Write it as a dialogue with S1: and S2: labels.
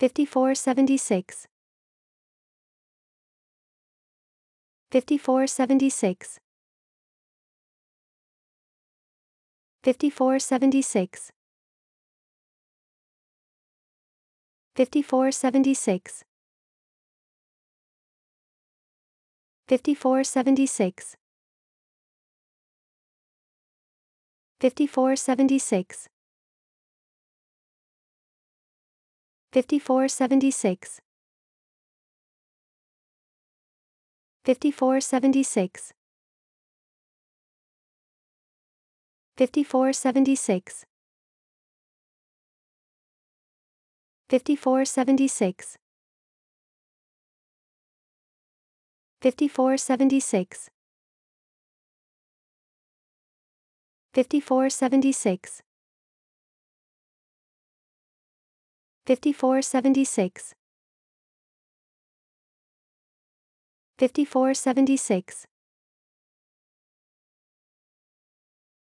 S1: 5476 5476 5476 5476 5476 5476 5476 5476 5476 5476 5476 5476 5476 5476